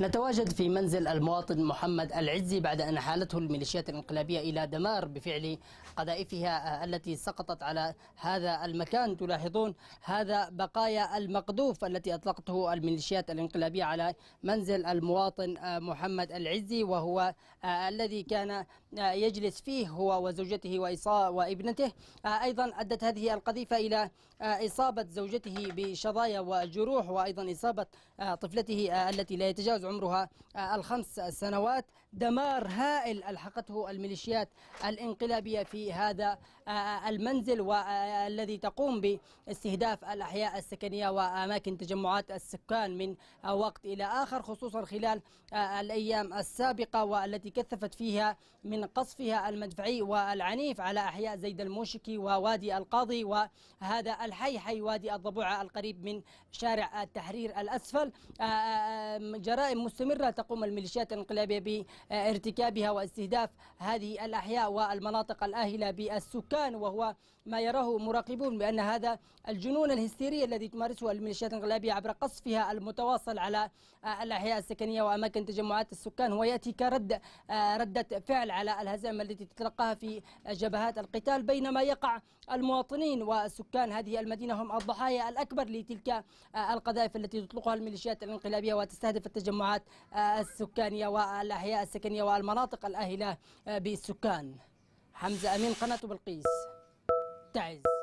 نتواجد في منزل المواطن محمد العزي بعد أن حالته الميليشيات الانقلابية إلى دمار بفعل قذائفها التي سقطت على هذا المكان تلاحظون هذا بقايا المقذوف التي أطلقته الميليشيات الانقلابية على منزل المواطن محمد العزي وهو الذي كان يجلس فيه هو وزوجته وابنته أيضا أدت هذه القذيفة إلى إصابة زوجته بشظايا وجروح وأيضا إصابة طفلته التي لا يتجاوز عمرها آه، الخمس سنوات دمار هائل ألحقته الميليشيات الانقلابية في هذا آه، المنزل والذي تقوم باستهداف الأحياء السكنية وأماكن تجمعات السكان من وقت إلى آخر خصوصا خلال آه، الأيام السابقة والتي كثفت فيها من قصفها المدفعي والعنيف على أحياء زيد الموشكي ووادي القاضي وهذا الحي حي وادي الضبوعة القريب من شارع التحرير الأسفل جرائم مستمرة تقوم الميليشيات الانقلابية بارتكابها واستهداف هذه الأحياء والمناطق الآهلة بالسكان وهو ما يراه مراقبون بأن هذا الجنون الهستيري الذي تمارسه الميليشيات الانقلابية عبر قصفها المتواصل على الأحياء السكنية وأماكن تجمعات السكان هو يأتي كرد ردة فعل على الهزائم التي تتلقاها في جبهات القتال بينما يقع المواطنين وسكان هذه المدينة هم الضحايا الأكبر لتلك القذائف التي تطلقها الميليشيات الانقلابية وتستهدف التجمعات التجمعات آه، السكانية والأحياء السكنية والمناطق الأهلة آه، بالسكان حمزة أمين قناة بلقيس تعز